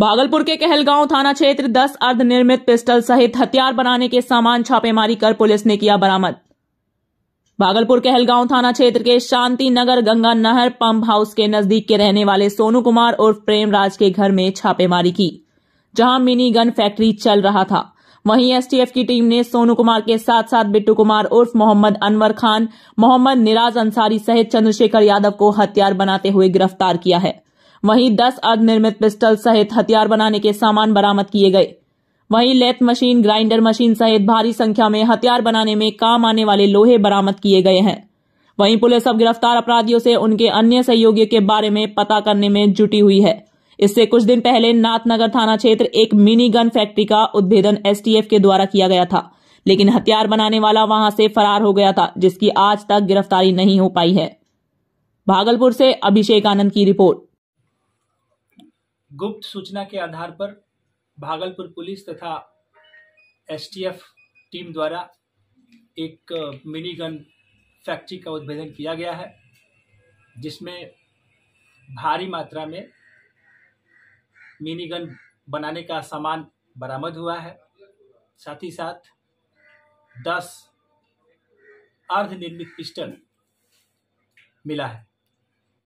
भागलपुर के कहलगांव थाना क्षेत्र 10 अर्धनिर्मित पिस्टल सहित हथियार बनाने के सामान छापेमारी कर पुलिस ने किया बरामद भागलपुर कहलगांव थाना क्षेत्र के शांति नगर गंगा नहर पंप हाउस के नजदीक के रहने वाले सोनू कुमार उर्फ राज के घर में छापेमारी की जहां मिनी गन फैक्ट्री चल रहा था वहीं एसटीएफ की टीम ने सोनू कुमार के साथ साथ बिट्टू कुमार उर्फ मोहम्मद अनवर खान मोहम्मद निराज अंसारी सहित चंद्रशेखर यादव को हथियार बनाते हुए गिरफ्तार किया है वहीं दस अर्धनिर्मित पिस्टल सहित हथियार बनाने के सामान बरामद किए गए वहीं लेथ मशीन ग्राइंडर मशीन सहित भारी संख्या में हथियार बनाने में काम आने वाले लोहे बरामद किए गए हैं वहीं पुलिस अब गिरफ्तार अपराधियों से उनके अन्य सहयोगियों के बारे में पता करने में जुटी हुई है इससे कुछ दिन पहले नाथनगर थाना क्षेत्र एक मिनी गन फैक्ट्री का उद्भेदन एसटीएफ के द्वारा किया गया था लेकिन हथियार बनाने वाला वहां से फरार हो गया था जिसकी आज तक गिरफ्तारी नहीं हो पाई है भागलपुर से अभिषेक आनंद की रिपोर्ट गुप्त सूचना के आधार पर भागलपुर पुलिस तथा एसटीएफ टीम द्वारा एक मिनी गन फैक्ट्री का उद्भेदन किया गया है जिसमें भारी मात्रा में मिनी गन बनाने का सामान बरामद हुआ है साथ ही साथ दस अर्धनिर्मित पिस्टल मिला है